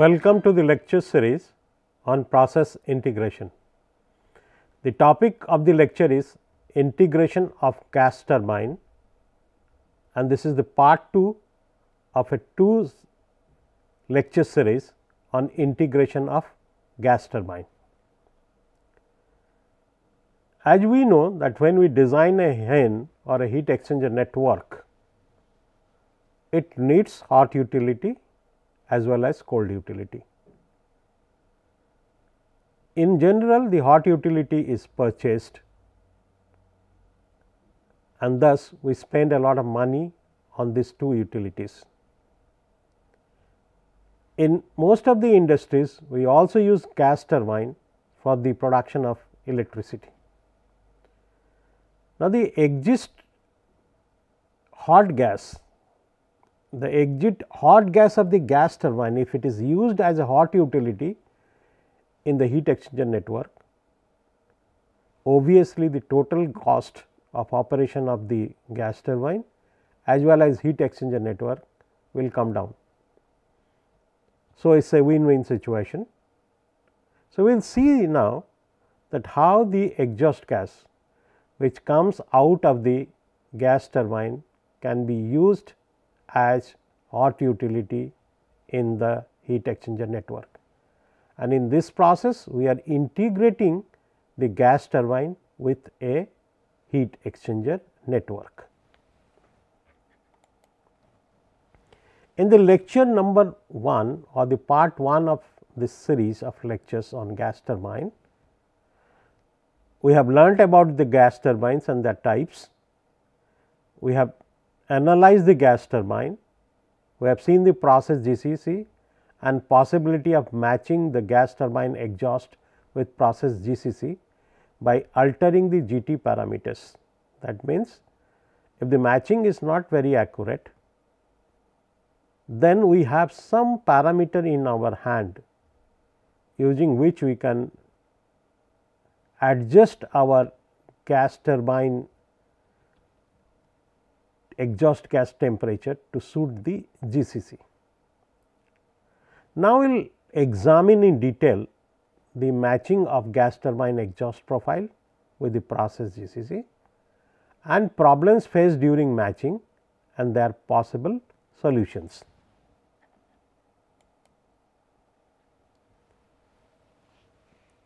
Welcome to the lecture series on process integration. The topic of the lecture is integration of gas turbine and this is the part 2 of a 2 lecture series on integration of gas turbine. As we know that when we design a hen or a heat exchanger network, it needs hot utility as well as cold utility. In general the hot utility is purchased and thus we spend a lot of money on these two utilities. In most of the industries we also use gas turbine for the production of electricity. Now, the exist hot gas the exit hot gas of the gas turbine if it is used as a hot utility in the heat exchanger network, obviously the total cost of operation of the gas turbine as well as heat exchanger network will come down. So, it is a win-win situation. So, we will see now that how the exhaust gas which comes out of the gas turbine can be used as hot utility in the heat exchanger network. And in this process, we are integrating the gas turbine with a heat exchanger network. In the lecture number 1 or the part 1 of this series of lectures on gas turbine, we have learnt about the gas turbines and their types. We have analyze the gas turbine, we have seen the process GCC and possibility of matching the gas turbine exhaust with process GCC by altering the GT parameters. That means, if the matching is not very accurate, then we have some parameter in our hand using which we can adjust our gas turbine exhaust gas temperature to suit the GCC. Now, we will examine in detail the matching of gas turbine exhaust profile with the process GCC and problems faced during matching and their possible solutions.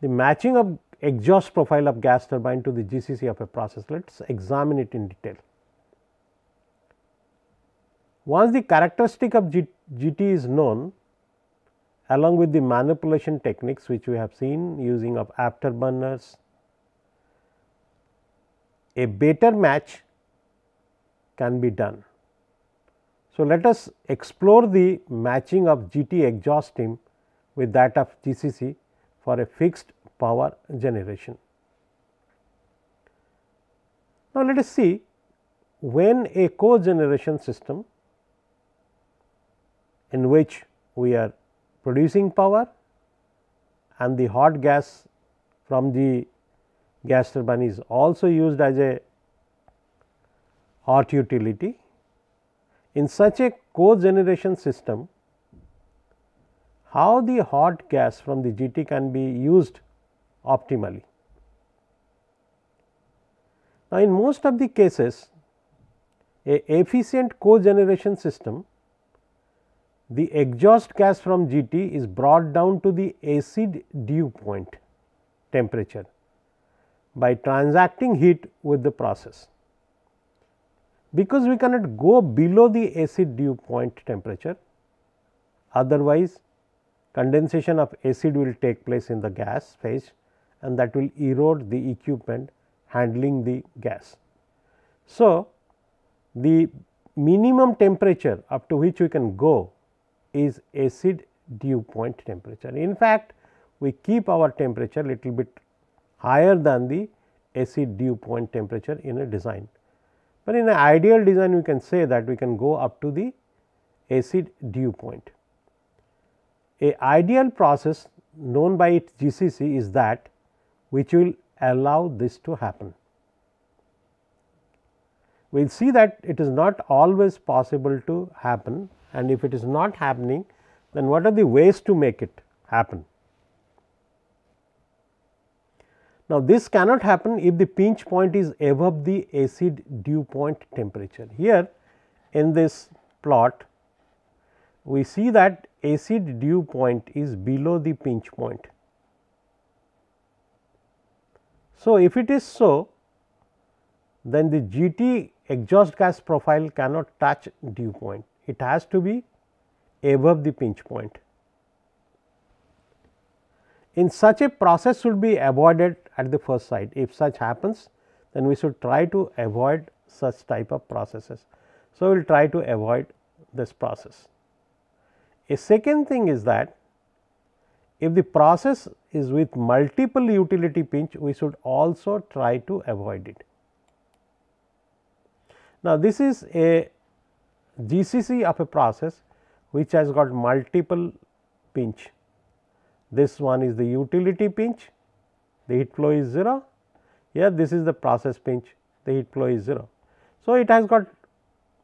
The matching of exhaust profile of gas turbine to the GCC of a process, let us examine it in detail. Once the characteristic of GT is known along with the manipulation techniques which we have seen using of afterburners, a better match can be done. So, let us explore the matching of GT exhaust steam with that of GCC for a fixed power generation. Now, let us see when a cogeneration system in which we are producing power and the hot gas from the gas turbine is also used as a hot utility. In such a co-generation system, how the hot gas from the GT can be used optimally. Now, in most of the cases a efficient co-generation system the exhaust gas from GT is brought down to the acid dew point temperature by transacting heat with the process. Because we cannot go below the acid dew point temperature, otherwise condensation of acid will take place in the gas phase and that will erode the equipment handling the gas. So, the minimum temperature up to which we can go is acid dew point temperature. In fact, we keep our temperature little bit higher than the acid dew point temperature in a design. But in an ideal design we can say that we can go up to the acid dew point. A ideal process known by its GCC is that which will allow this to happen. We will see that it is not always possible to happen and if it is not happening then what are the ways to make it happen. Now, this cannot happen if the pinch point is above the acid dew point temperature. Here in this plot we see that acid dew point is below the pinch point. So, if it is so then the GT exhaust gas profile cannot touch dew point it has to be above the pinch point. In such a process should be avoided at the first sight. If such happens, then we should try to avoid such type of processes. So, we will try to avoid this process. A second thing is that if the process is with multiple utility pinch, we should also try to avoid it. Now, this is a GCC of a process which has got multiple pinch. This one is the utility pinch, the heat flow is 0, here this is the process pinch, the heat flow is 0. So, it has got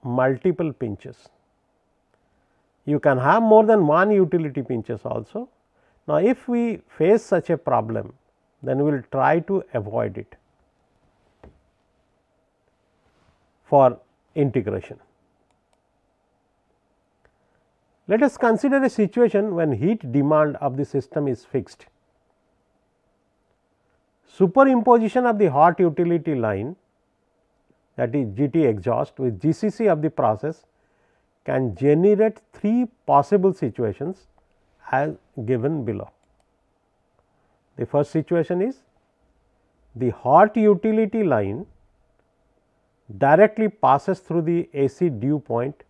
multiple pinches. You can have more than one utility pinches also. Now, if we face such a problem, then we will try to avoid it for integration. Let us consider a situation when heat demand of the system is fixed. Superimposition of the hot utility line that is GT exhaust with GCC of the process can generate three possible situations as given below. The first situation is the hot utility line directly passes through the AC dew point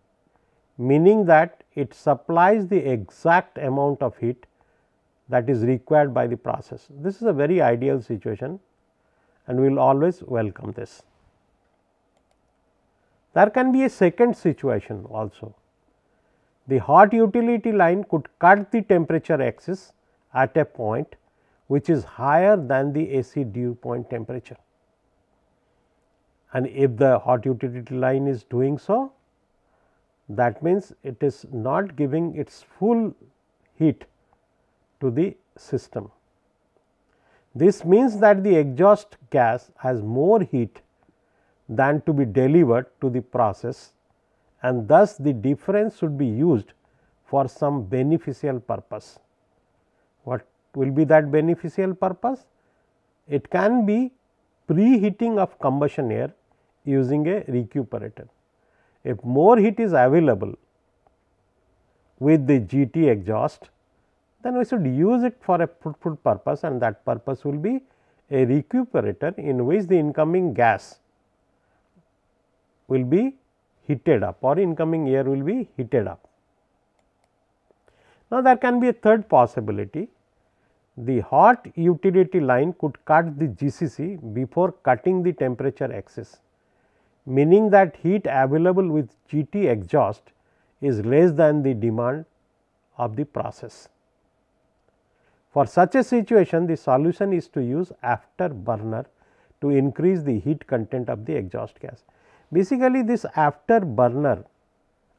meaning that it supplies the exact amount of heat that is required by the process. This is a very ideal situation and we will always welcome this. There can be a second situation also. The hot utility line could cut the temperature axis at a point which is higher than the AC dew point temperature. And if the hot utility line is doing so, that means, it is not giving its full heat to the system. This means that the exhaust gas has more heat than to be delivered to the process and thus the difference should be used for some beneficial purpose. What will be that beneficial purpose? It can be preheating of combustion air using a recuperator. If more heat is available with the GT exhaust, then we should use it for a fruitful purpose and that purpose will be a recuperator in which the incoming gas will be heated up or incoming air will be heated up. Now, there can be a third possibility the hot utility line could cut the GCC before cutting the temperature axis meaning that heat available with G T exhaust is less than the demand of the process. For such a situation, the solution is to use afterburner to increase the heat content of the exhaust gas. Basically, this afterburner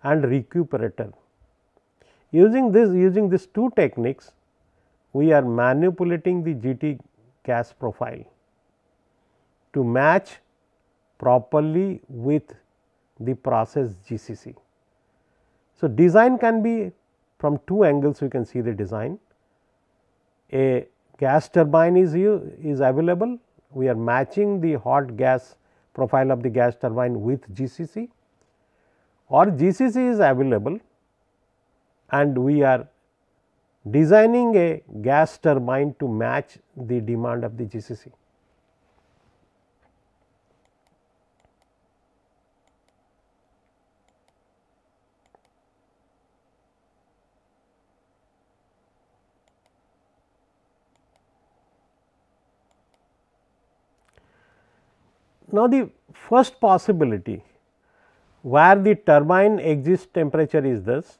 and recuperator. Using this, using these two techniques, we are manipulating the GT gas profile to match properly with the process GCC. So, design can be from two angles we can see the design. A gas turbine is is available, we are matching the hot gas profile of the gas turbine with GCC or GCC is available and we are designing a gas turbine to match the demand of the GCC. Now, the first possibility where the turbine exit temperature is this,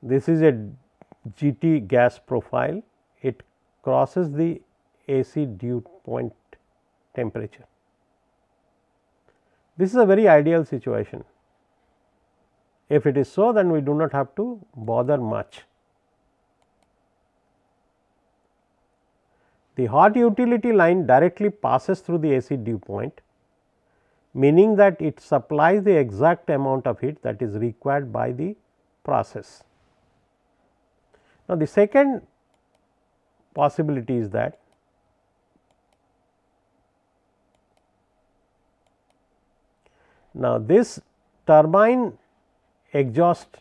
this is a GT gas profile, it crosses the AC dew point temperature. This is a very ideal situation. If it is so, then we do not have to bother much. The hot utility line directly passes through the AC dew point, meaning that it supplies the exact amount of heat that is required by the process. Now, the second possibility is that now this turbine exhaust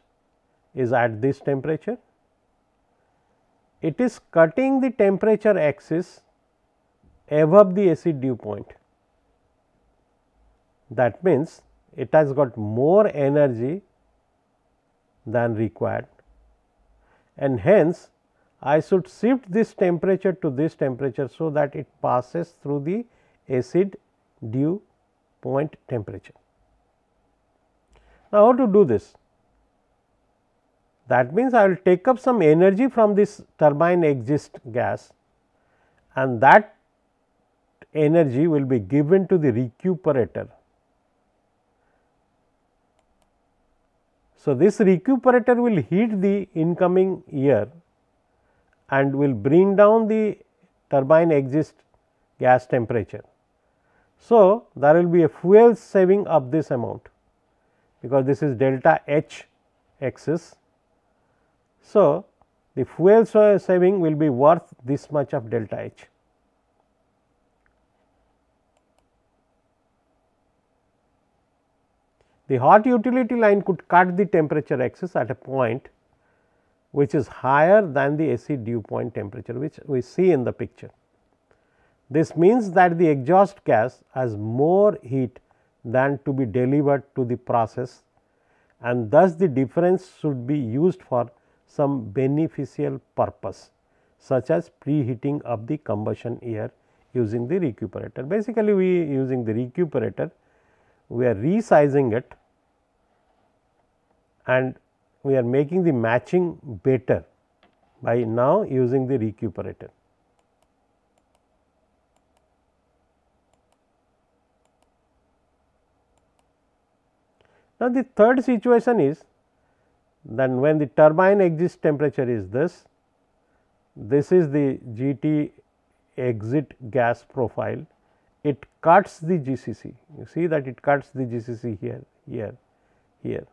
is at this temperature it is cutting the temperature axis above the acid dew point. That means, it has got more energy than required and hence I should shift this temperature to this temperature so that it passes through the acid dew point temperature. Now, how to do this? That means, I will take up some energy from this turbine exist gas and that energy will be given to the recuperator. So, this recuperator will heat the incoming air and will bring down the turbine exist gas temperature. So, there will be a fuel saving of this amount because this is delta H excess. So, the fuel saving will be worth this much of delta H. The hot utility line could cut the temperature axis at a point which is higher than the AC dew point temperature which we see in the picture. This means that the exhaust gas has more heat than to be delivered to the process and thus the difference should be used for some beneficial purpose such as preheating of the combustion air using the recuperator. Basically, we using the recuperator, we are resizing it and we are making the matching better by now using the recuperator. Now, the third situation is then when the turbine exit temperature is this, this is the GT exit gas profile, it cuts the GCC. You see that it cuts the GCC here, here, here.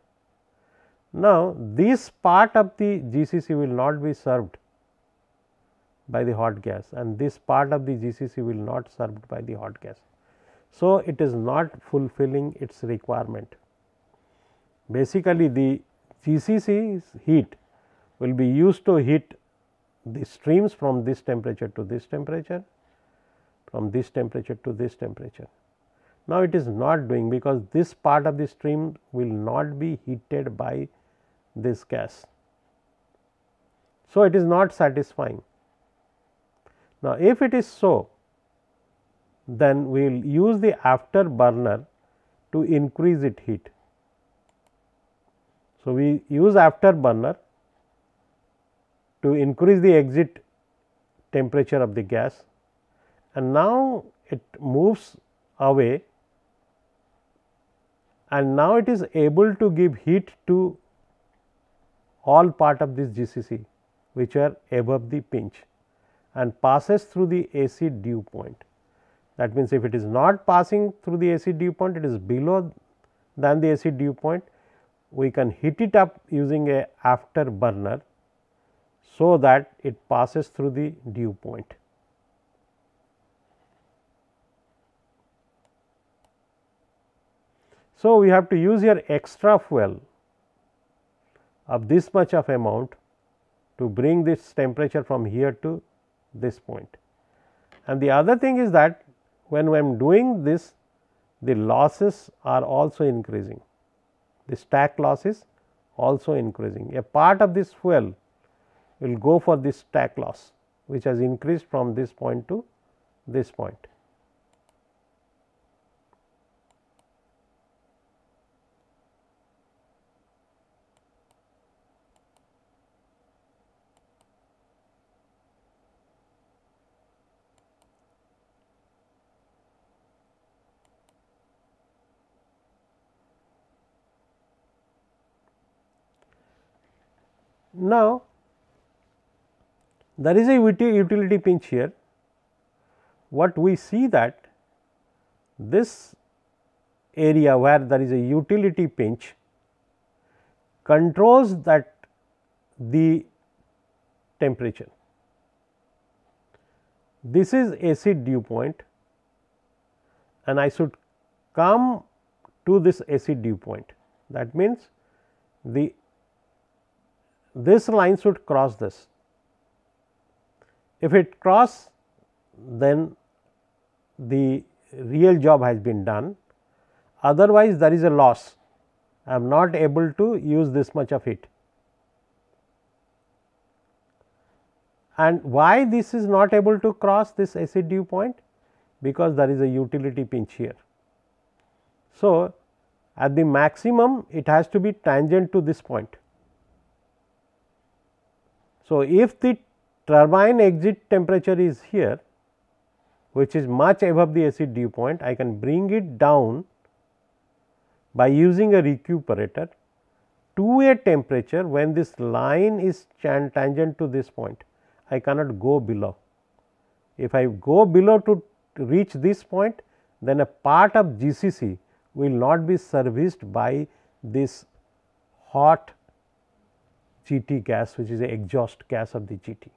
Now, this part of the GCC will not be served by the hot gas and this part of the GCC will not served by the hot gas. So, it is not fulfilling its requirement. Basically, the CCC heat will be used to heat the streams from this temperature to this temperature, from this temperature to this temperature. Now, it is not doing because this part of the stream will not be heated by this gas. So, it is not satisfying. Now, if it is so, then we will use the afterburner to increase its heat. So, we use afterburner to increase the exit temperature of the gas and now it moves away and now it is able to give heat to all part of this GCC which are above the pinch and passes through the AC dew point. That means, if it is not passing through the AC dew point, it is below than the AC dew point we can heat it up using a afterburner so that it passes through the dew point. So, we have to use here extra fuel of this much of amount to bring this temperature from here to this point. And the other thing is that when I am doing this the losses are also increasing the stack loss is also increasing. A part of this fuel will go for this stack loss which has increased from this point to this point. Now, there is a utility pinch here. What we see that this area where there is a utility pinch controls that the temperature. This is acid dew point and I should come to this acid dew point. That means, the this line should cross this. If it cross then the real job has been done otherwise there is a loss I am not able to use this much of it. And why this is not able to cross this SEDU point? Because there is a utility pinch here. So, at the maximum it has to be tangent to this point. So, if the turbine exit temperature is here which is much above the acid dew point, I can bring it down by using a recuperator to a temperature when this line is tangent to this point. I cannot go below. If I go below to, to reach this point, then a part of GCC will not be serviced by this hot GT gas which is the exhaust gas of the GT.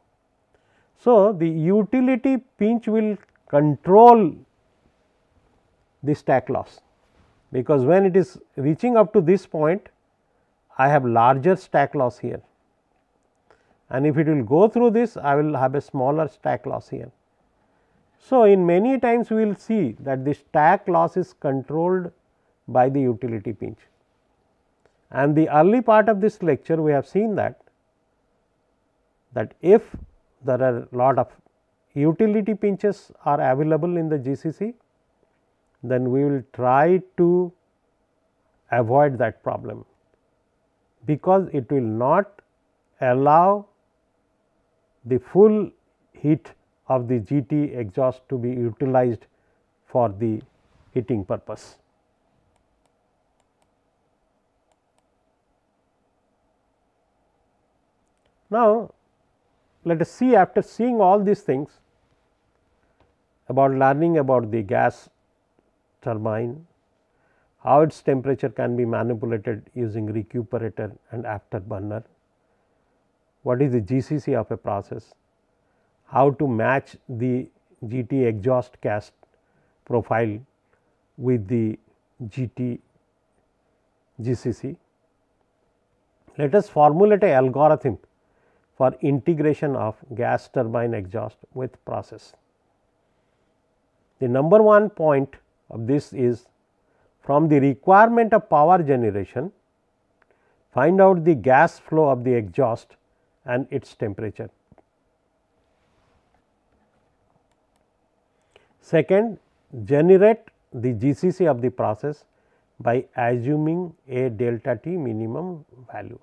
So, the utility pinch will control the stack loss because when it is reaching up to this point I have larger stack loss here and if it will go through this I will have a smaller stack loss here. So, in many times we will see that the stack loss is controlled by the utility pinch. And the early part of this lecture we have seen that, that if there are lot of utility pinches are available in the GCC, then we will try to avoid that problem, because it will not allow the full heat of the GT exhaust to be utilized for the heating purpose. Now, let us see after seeing all these things about learning about the gas turbine, how its temperature can be manipulated using recuperator and afterburner, what is the GCC of a process, how to match the GT exhaust cast profile with the GT GCC. Let us formulate a algorithm for integration of gas turbine exhaust with process. The number one point of this is from the requirement of power generation, find out the gas flow of the exhaust and its temperature. Second, generate the GCC of the process by assuming a delta T minimum value.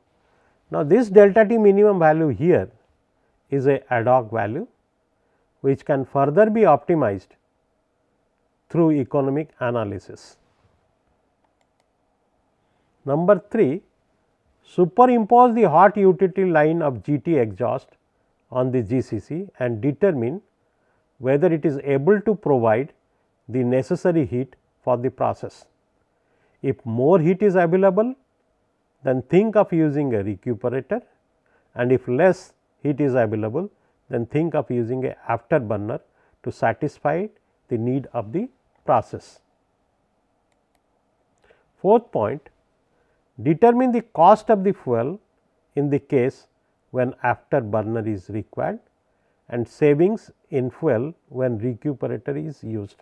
Now, this delta t minimum value here is a ad hoc value which can further be optimized through economic analysis. Number 3 superimpose the hot utility line of GT exhaust on the GCC and determine whether it is able to provide the necessary heat for the process. If more heat is available, then think of using a recuperator and if less heat is available then think of using a afterburner to satisfy the need of the process. Fourth point determine the cost of the fuel in the case when afterburner is required and savings in fuel when recuperator is used.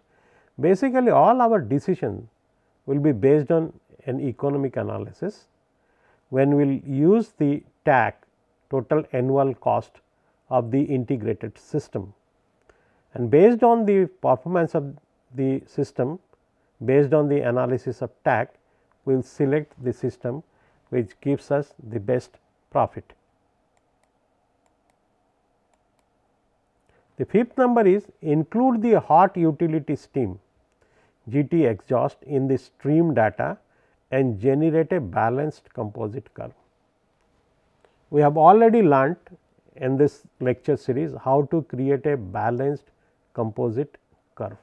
Basically all our decision will be based on an economic analysis when we will use the TAC total annual cost of the integrated system. And based on the performance of the system, based on the analysis of TAC, we will select the system which gives us the best profit. The fifth number is include the hot utility steam GT exhaust in the stream data and generate a balanced composite curve. We have already learnt in this lecture series how to create a balanced composite curve.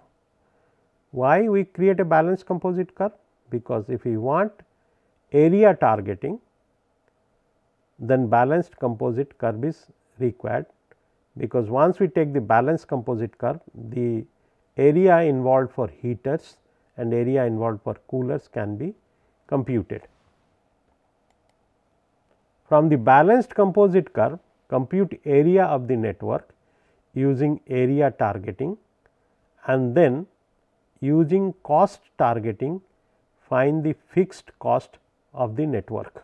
Why we create a balanced composite curve? Because if we want area targeting, then balanced composite curve is required because once we take the balanced composite curve, the area involved for heaters and area involved for coolers can be computed. From the balanced composite curve, compute area of the network using area targeting and then using cost targeting find the fixed cost of the network.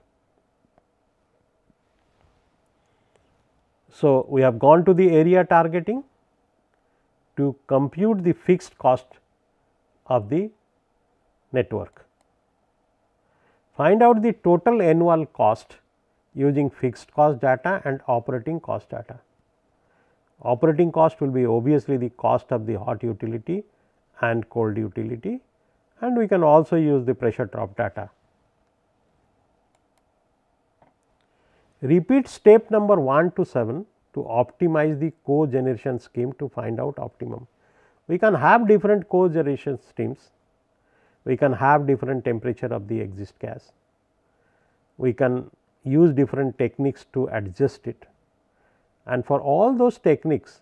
So, we have gone to the area targeting to compute the fixed cost of the network. Find out the total annual cost using fixed cost data and operating cost data. Operating cost will be obviously the cost of the hot utility and cold utility and we can also use the pressure drop data. Repeat step number 1 to 7 to optimize the cogeneration scheme to find out optimum. We can have different cogeneration schemes we can have different temperature of the exist gas. We can use different techniques to adjust it and for all those techniques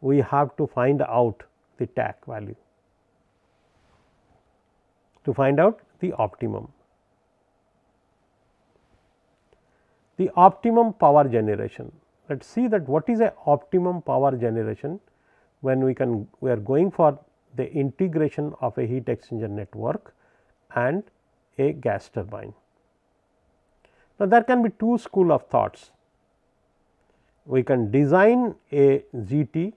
we have to find out the TAC value to find out the optimum. The optimum power generation let us see that what is a optimum power generation when we can we are going for the integration of a heat exchanger network and a gas turbine. Now, there can be two school of thoughts. We can design a GT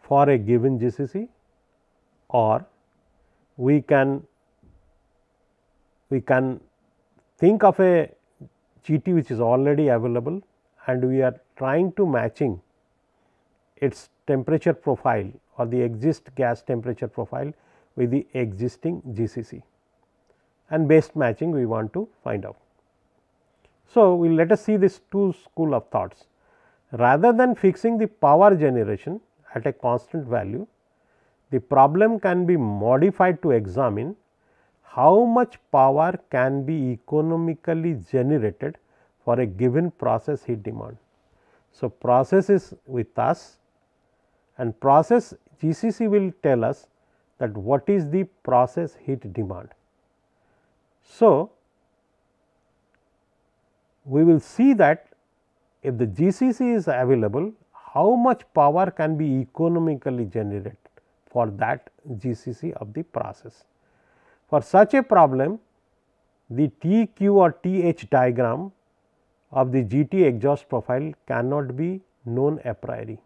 for a given GCC or we can we can think of a GT which is already available and we are trying to matching its temperature profile or the exist gas temperature profile with the existing GCC and based matching we want to find out. So, we let us see these two school of thoughts. Rather than fixing the power generation at a constant value, the problem can be modified to examine how much power can be economically generated for a given process heat demand. So, process is with us and process GCC will tell us that what is the process heat demand. So, we will see that if the GCC is available, how much power can be economically generated for that GCC of the process. For such a problem, the TQ or TH diagram of the GT exhaust profile cannot be known a priori.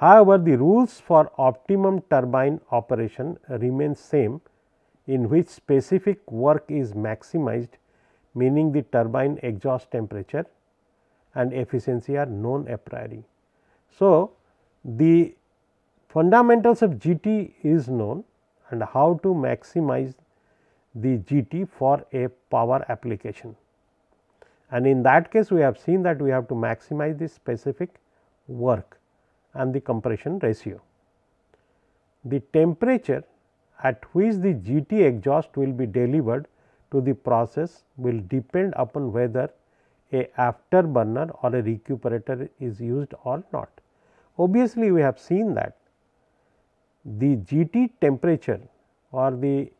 However, the rules for optimum turbine operation remain same in which specific work is maximized meaning the turbine exhaust temperature and efficiency are known a priori. So, the fundamentals of GT is known and how to maximize the GT for a power application. And in that case we have seen that we have to maximize the specific work and the compression ratio. The temperature at which the GT exhaust will be delivered to the process will depend upon whether a afterburner or a recuperator is used or not. Obviously, we have seen that the GT temperature or the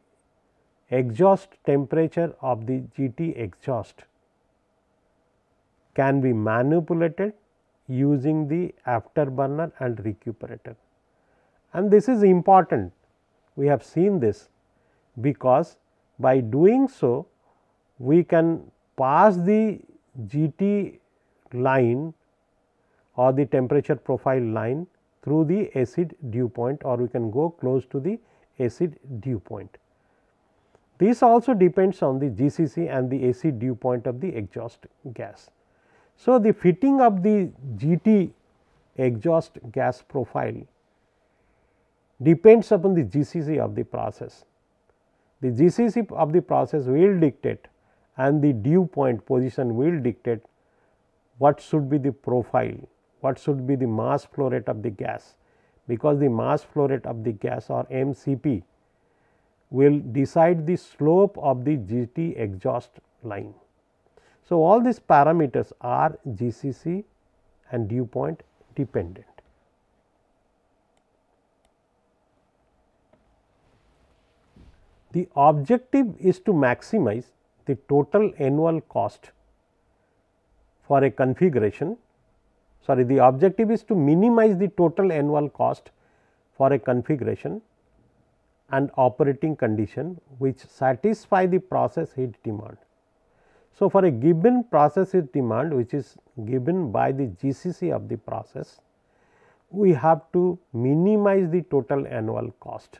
exhaust temperature of the GT exhaust can be manipulated using the afterburner and recuperator. And this is important, we have seen this because by doing so, we can pass the GT line or the temperature profile line through the acid dew point or we can go close to the acid dew point. This also depends on the GCC and the acid dew point of the exhaust gas. So, the fitting of the GT exhaust gas profile depends upon the GCC of the process. The GCC of the process will dictate and the dew point position will dictate what should be the profile, what should be the mass flow rate of the gas because the mass flow rate of the gas or MCP will decide the slope of the GT exhaust line. So, all these parameters are GCC and dew point dependent. The objective is to maximize the total annual cost for a configuration sorry the objective is to minimize the total annual cost for a configuration and operating condition which satisfy the process heat demand. So, for a given process is demand which is given by the GCC of the process, we have to minimize the total annual cost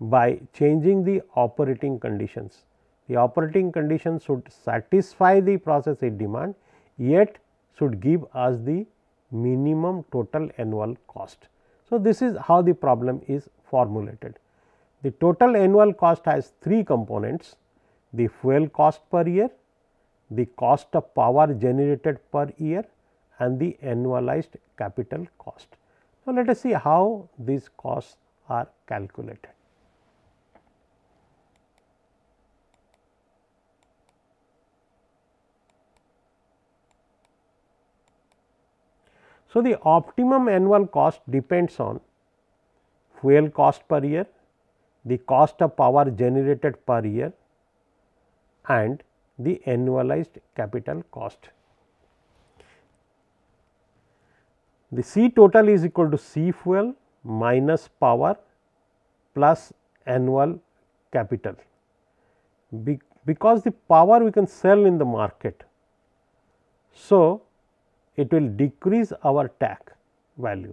by changing the operating conditions. The operating conditions should satisfy the process aid demand yet should give us the minimum total annual cost. So, this is how the problem is formulated. The total annual cost has three components the fuel cost per year, the cost of power generated per year and the annualized capital cost. Now, let us see how these costs are calculated. So, the optimum annual cost depends on fuel cost per year, the cost of power generated per year and the annualized capital cost. The C total is equal to C fuel minus power plus annual capital. Be because the power we can sell in the market. So, it will decrease our TAC value.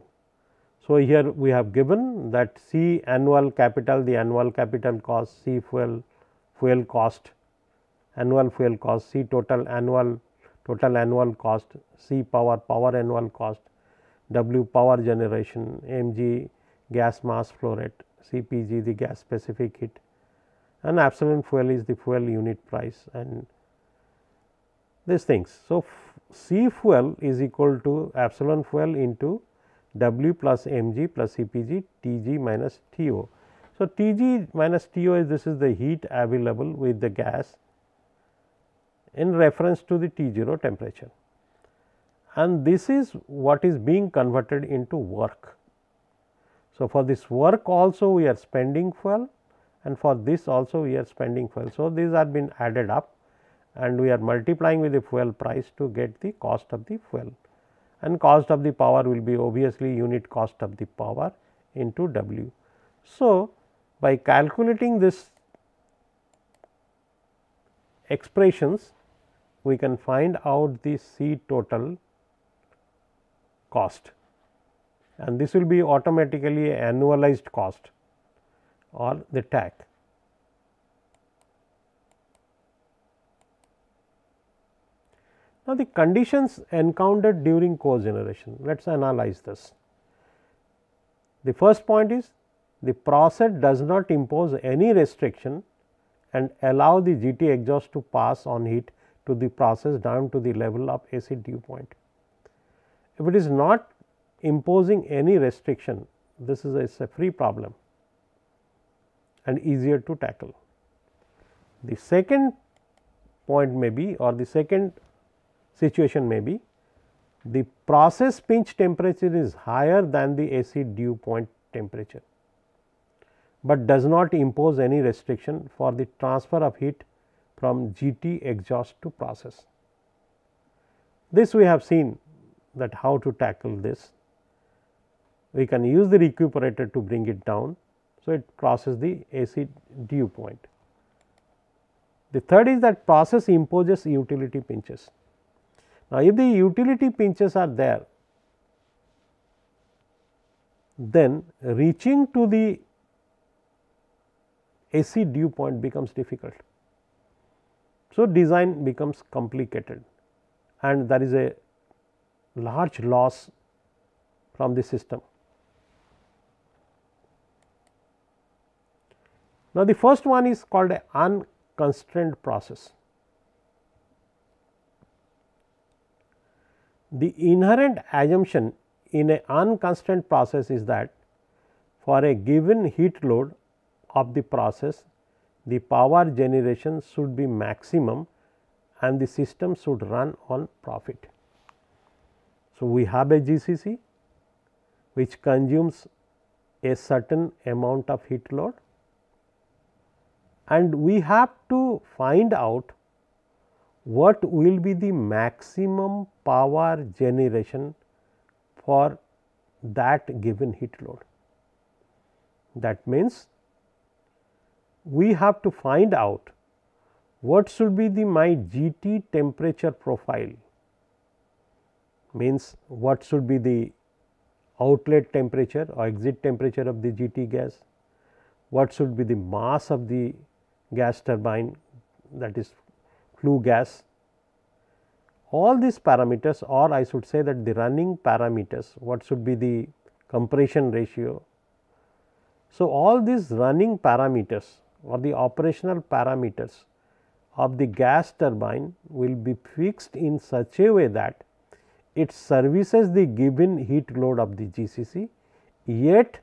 So, here we have given that C annual capital, the annual capital cost, C fuel, fuel cost annual fuel cost, C total annual total annual cost, C power power annual cost, W power generation, Mg gas mass flow rate, CPG the gas specific heat and epsilon fuel is the fuel unit price and these things. So, C fuel is equal to epsilon fuel into W plus Mg plus CPG Tg minus TO. So, Tg minus TO is this is the heat available with the gas in reference to the T0 temperature and this is what is being converted into work. So, for this work also we are spending fuel and for this also we are spending fuel. So, these are been added up and we are multiplying with the fuel price to get the cost of the fuel and cost of the power will be obviously unit cost of the power into W. So, by calculating this expressions we can find out the C total cost and this will be automatically annualized cost or the TAC. Now, the conditions encountered during generation. let us analyze this. The first point is the process does not impose any restriction and allow the GT exhaust to pass on heat to the process down to the level of acid dew point. If it is not imposing any restriction, this is a free problem and easier to tackle. The second point may be or the second situation may be the process pinch temperature is higher than the acid dew point temperature, but does not impose any restriction for the transfer of heat from GT exhaust to process. This we have seen that how to tackle this. We can use the recuperator to bring it down. So, it crosses the AC dew point. The third is that process imposes utility pinches. Now, if the utility pinches are there, then reaching to the AC dew point becomes difficult. So, design becomes complicated and there is a large loss from the system. Now, the first one is called a unconstrained process. The inherent assumption in a unconstrained process is that for a given heat load of the process the power generation should be maximum and the system should run on profit. So, we have a GCC which consumes a certain amount of heat load and we have to find out what will be the maximum power generation for that given heat load. That means, we have to find out what should be the my GT temperature profile means what should be the outlet temperature or exit temperature of the GT gas, what should be the mass of the gas turbine that is flue gas. All these parameters or I should say that the running parameters, what should be the compression ratio. So, all these running parameters or the operational parameters of the gas turbine will be fixed in such a way that it services the given heat load of the GCC, yet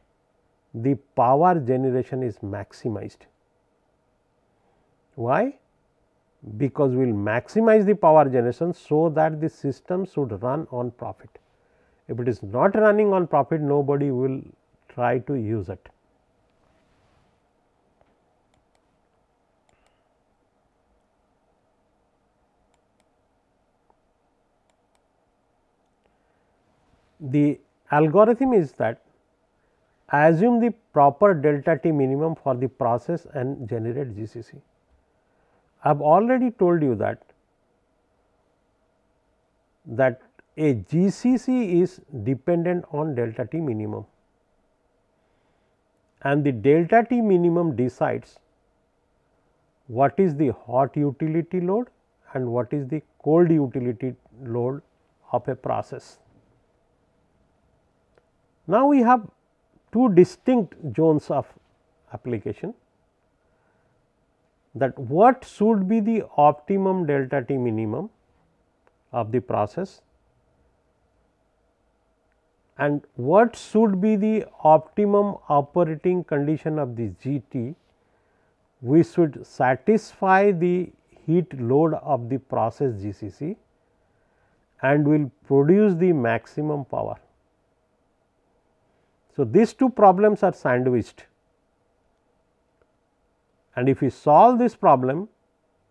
the power generation is maximized. Why? Because we will maximize the power generation so that the system should run on profit. If it is not running on profit, nobody will try to use it. The algorithm is that assume the proper delta t minimum for the process and generate GCC. I have already told you that that a GCC is dependent on delta t minimum and the delta t minimum decides what is the hot utility load and what is the cold utility load of a process. Now, we have two distinct zones of application that what should be the optimum delta T minimum of the process and what should be the optimum operating condition of the GT we should satisfy the heat load of the process GCC and will produce the maximum power. So, these two problems are sandwiched and if we solve this problem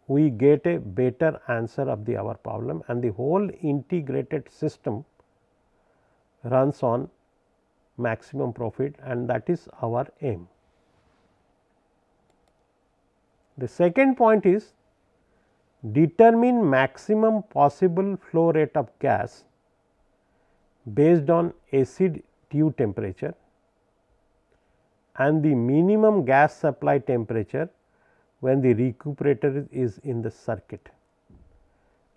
we get a better answer of the our problem and the whole integrated system runs on maximum profit and that is our aim. The second point is determine maximum possible flow rate of gas based on acid Tube temperature and the minimum gas supply temperature when the recuperator is in the circuit.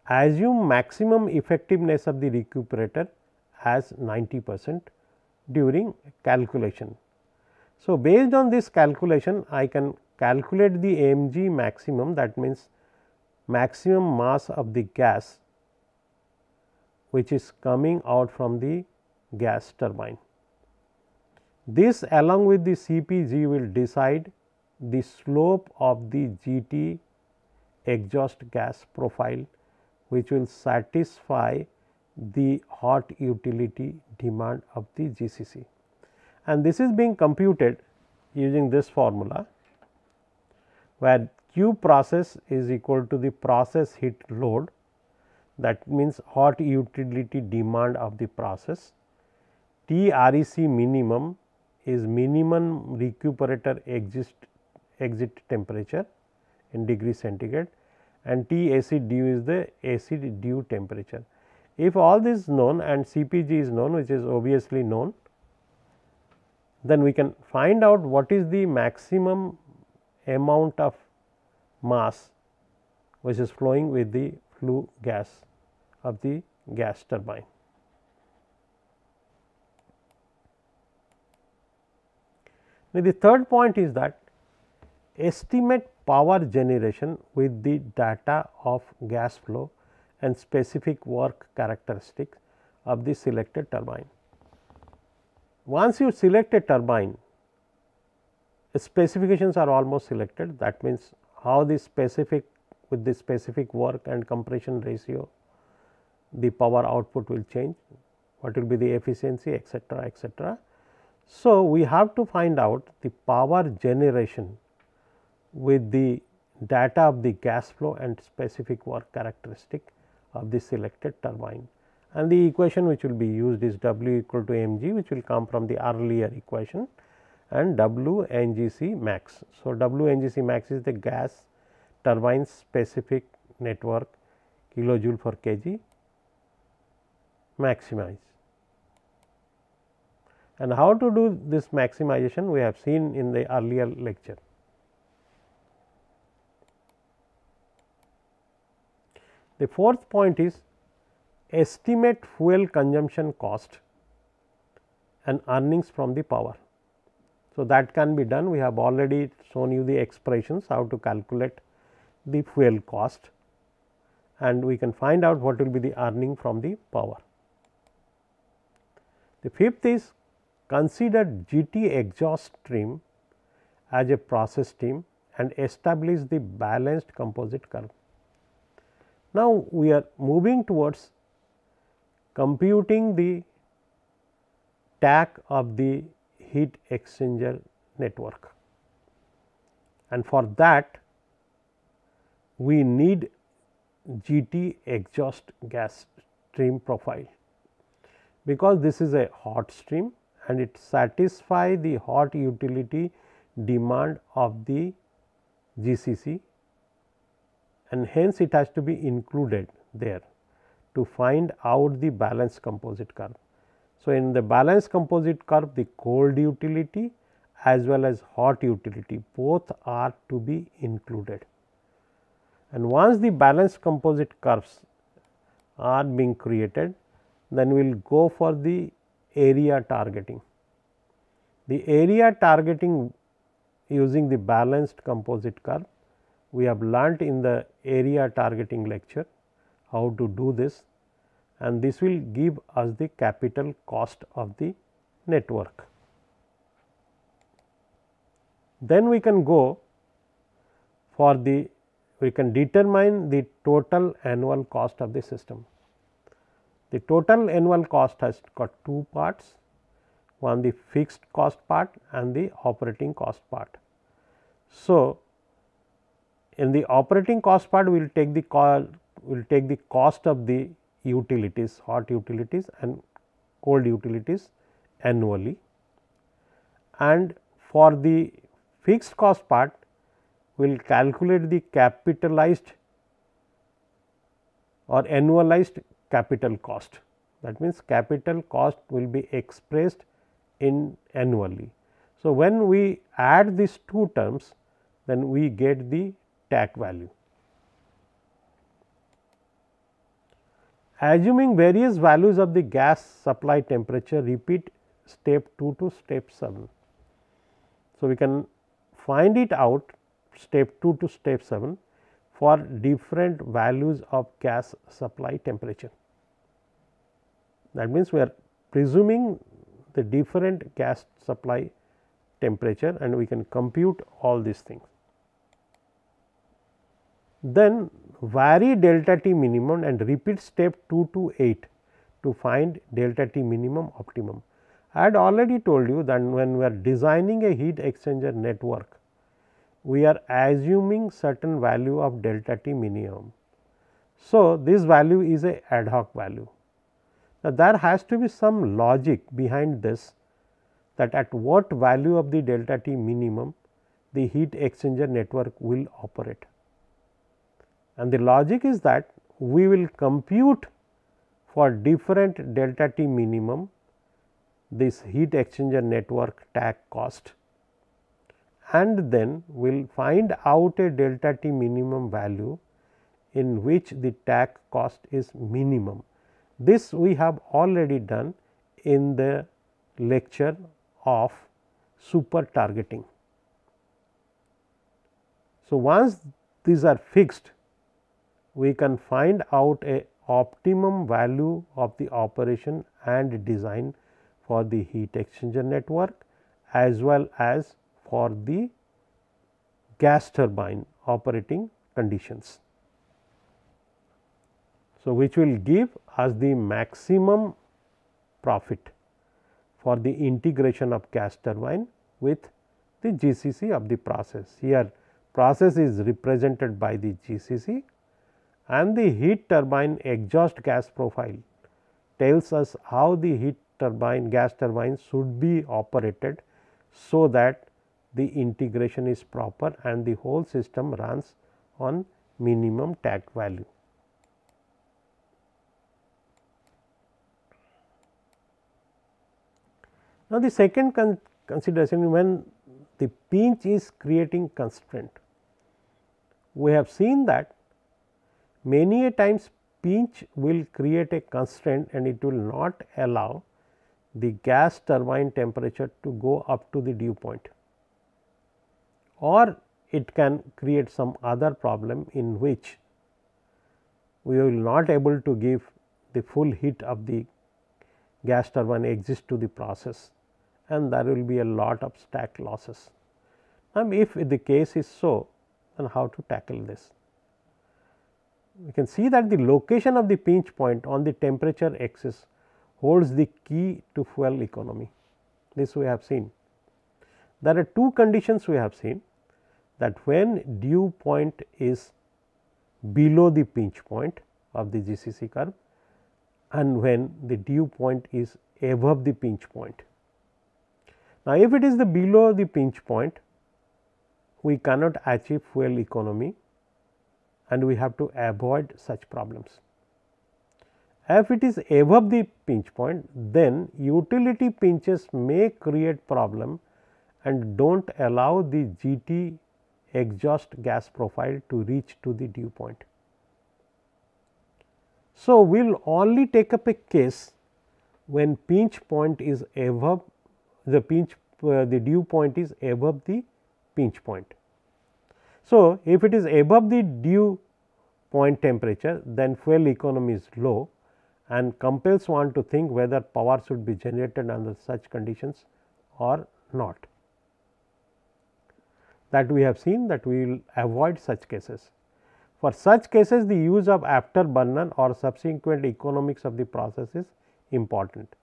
Assume maximum effectiveness of the recuperator as 90 percent during calculation. So, based on this calculation I can calculate the M.G. maximum that means maximum mass of the gas which is coming out from the gas turbine. This along with the CPG will decide the slope of the GT exhaust gas profile which will satisfy the hot utility demand of the GCC. And this is being computed using this formula where Q process is equal to the process heat load that means hot utility demand of the process TREC minimum is minimum recuperator exist, exit temperature in degree centigrade and TAC dew is the acid dew temperature. If all this is known and CPG is known which is obviously known, then we can find out what is the maximum amount of mass which is flowing with the flue gas of the gas turbine. Now, the third point is that estimate power generation with the data of gas flow and specific work characteristics of the selected turbine. Once you select a turbine, specifications are almost selected that means, how the specific with the specific work and compression ratio the power output will change, what will be the efficiency etcetera etcetera so, we have to find out the power generation with the data of the gas flow and specific work characteristic of the selected turbine. And the equation which will be used is W equal to mg which will come from the earlier equation and W NGC max. So, W NGC max is the gas turbine specific network kilojoule for kg maximize. And how to do this maximization we have seen in the earlier lecture. The fourth point is estimate fuel consumption cost and earnings from the power. So, that can be done we have already shown you the expressions how to calculate the fuel cost and we can find out what will be the earning from the power. The fifth is Consider GT exhaust stream as a process stream and establish the balanced composite curve. Now, we are moving towards computing the tack of the heat exchanger network and for that we need GT exhaust gas stream profile because this is a hot stream and it satisfy the hot utility demand of the GCC and hence it has to be included there to find out the balance composite curve. So, in the balance composite curve the cold utility as well as hot utility both are to be included. And once the balance composite curves are being created then we will go for the area targeting. The area targeting using the balanced composite curve, we have learnt in the area targeting lecture how to do this and this will give us the capital cost of the network. Then we can go for the we can determine the total annual cost of the system. The total annual cost has got two parts, one the fixed cost part and the operating cost part. So, in the operating cost part we will take the call will take the cost of the utilities hot utilities and cold utilities annually and for the fixed cost part we will calculate the capitalized or annualized capital cost. That means, capital cost will be expressed in annually. So, when we add these two terms then we get the TAC value. Assuming various values of the gas supply temperature repeat step 2 to step 7. So, we can find it out step 2 to step 7 for different values of gas supply temperature. That means, we are presuming the different gas supply temperature and we can compute all these things. Then vary delta T minimum and repeat step 2 to 8 to find delta T minimum optimum. I had already told you that when we are designing a heat exchanger network, we are assuming certain value of delta T minimum. So, this value is a ad hoc value. Now, there has to be some logic behind this that at what value of the delta T minimum the heat exchanger network will operate. And the logic is that we will compute for different delta T minimum this heat exchanger network tag cost and then we will find out a delta T minimum value in which the tag cost is minimum. This we have already done in the lecture of super targeting. So, once these are fixed, we can find out a optimum value of the operation and design for the heat exchanger network as well as for the gas turbine operating conditions. So, which will give us the maximum profit for the integration of gas turbine with the GCC of the process. Here process is represented by the GCC and the heat turbine exhaust gas profile tells us how the heat turbine gas turbine should be operated. So, that the integration is proper and the whole system runs on minimum TAC value. Now, the second con consideration when the pinch is creating constraint. We have seen that many a times pinch will create a constraint and it will not allow the gas turbine temperature to go up to the dew point or it can create some other problem in which we will not able to give the full heat of the gas turbine exist to the process and there will be a lot of stack losses. Now, if the case is so then how to tackle this? We can see that the location of the pinch point on the temperature axis holds the key to fuel economy. This we have seen. There are two conditions we have seen that when dew point is below the pinch point of the GCC curve and when the dew point is above the pinch point. Now, if it is the below the pinch point, we cannot achieve fuel economy and we have to avoid such problems. If it is above the pinch point, then utility pinches may create problem and do not allow the GT exhaust gas profile to reach to the dew point. So, we will only take up a case when pinch point is above the pinch uh, the dew point is above the pinch point. So, if it is above the dew point temperature then fuel economy is low and compels one to think whether power should be generated under such conditions or not. That we have seen that we will avoid such cases. For such cases the use of afterburner or subsequent economics of the process is important.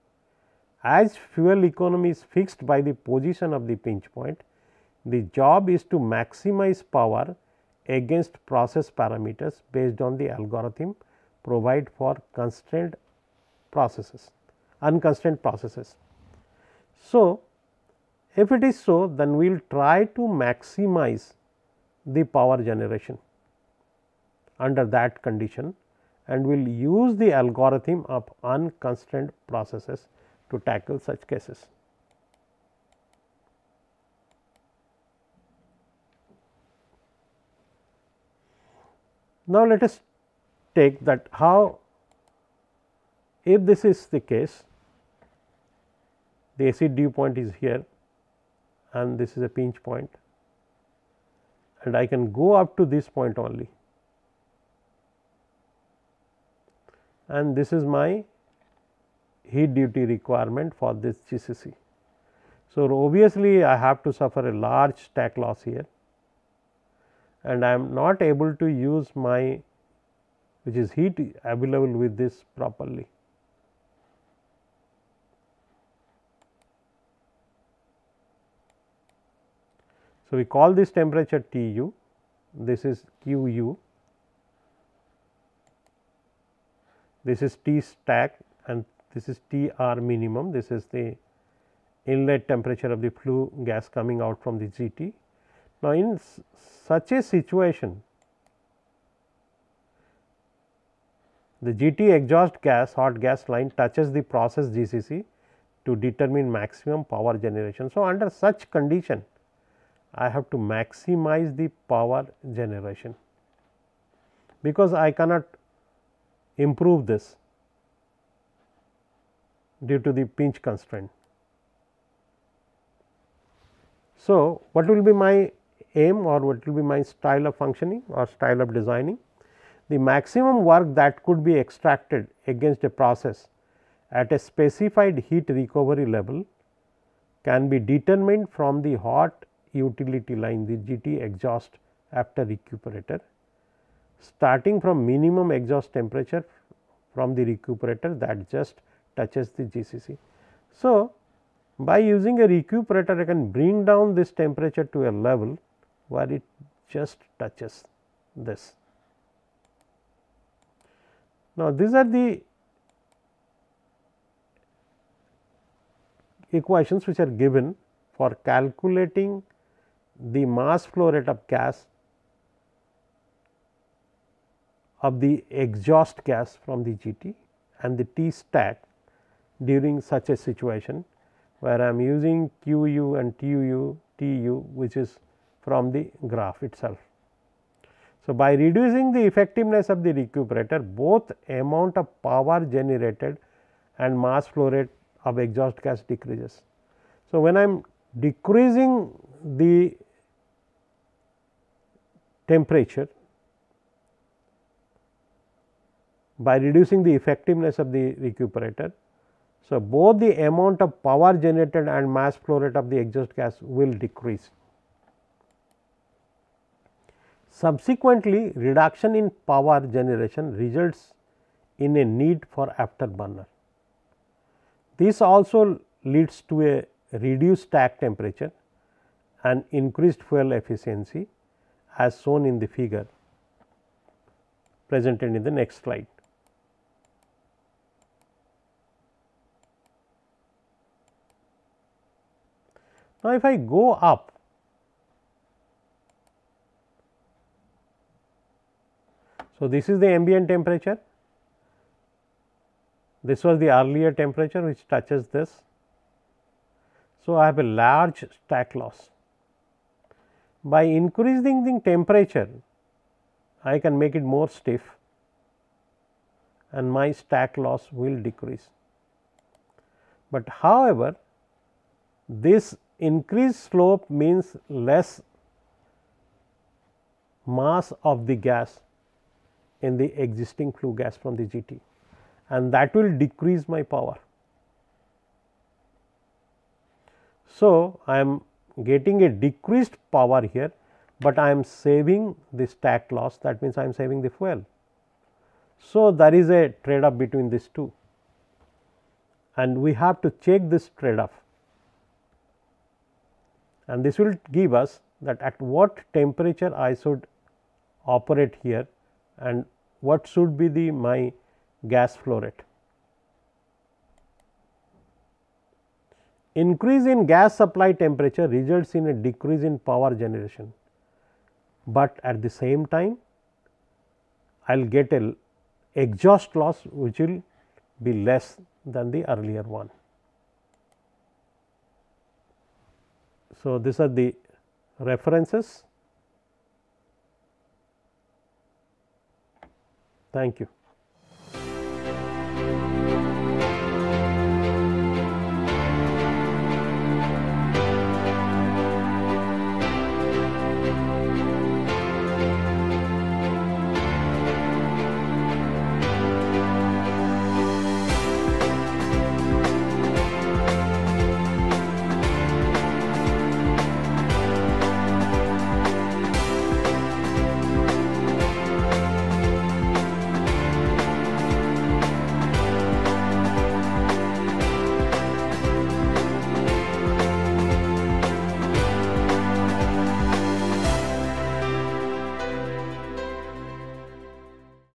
As fuel economy is fixed by the position of the pinch point, the job is to maximize power against process parameters based on the algorithm provide for constrained processes, unconstrained processes. So, if it is so, then we will try to maximize the power generation under that condition and we will use the algorithm of unconstrained processes to tackle such cases. Now, let us take that how if this is the case the acid dew point is here and this is a pinch point and I can go up to this point only and this is my heat duty requirement for this GCC. So, obviously, I have to suffer a large stack loss here and I am not able to use my which is heat available with this properly. So, we call this temperature TU, this is QU, this is T stack and this is T r minimum, this is the inlet temperature of the flue gas coming out from the GT. Now, in such a situation, the GT exhaust gas hot gas line touches the process GCC to determine maximum power generation. So, under such condition, I have to maximize the power generation because I cannot improve this due to the pinch constraint. So, what will be my aim or what will be my style of functioning or style of designing? The maximum work that could be extracted against a process at a specified heat recovery level can be determined from the hot utility line the GT exhaust after recuperator starting from minimum exhaust temperature from the recuperator that just touches the GCC. So, by using a recuperator I can bring down this temperature to a level where it just touches this. Now, these are the equations which are given for calculating the mass flow rate of gas of the exhaust gas from the GT and the T stat during such a situation where I am using QU and TU, TU which is from the graph itself. So, by reducing the effectiveness of the recuperator both amount of power generated and mass flow rate of exhaust gas decreases. So, when I am decreasing the temperature by reducing the effectiveness of the recuperator so, both the amount of power generated and mass flow rate of the exhaust gas will decrease. Subsequently, reduction in power generation results in a need for afterburner. This also leads to a reduced stack temperature and increased fuel efficiency as shown in the figure presented in the next slide. Now, if I go up, so this is the ambient temperature, this was the earlier temperature which touches this. So, I have a large stack loss. By increasing the temperature, I can make it more stiff and my stack loss will decrease. But however, this increased slope means less mass of the gas in the existing flue gas from the GT and that will decrease my power. So, I am getting a decreased power here, but I am saving the stack loss that means I am saving the fuel. So, there is a trade off between these two and we have to check this trade off and this will give us that at what temperature I should operate here and what should be the my gas flow rate. Increase in gas supply temperature results in a decrease in power generation, but at the same time I will get a exhaust loss which will be less than the earlier one. So, these are the references. Thank you.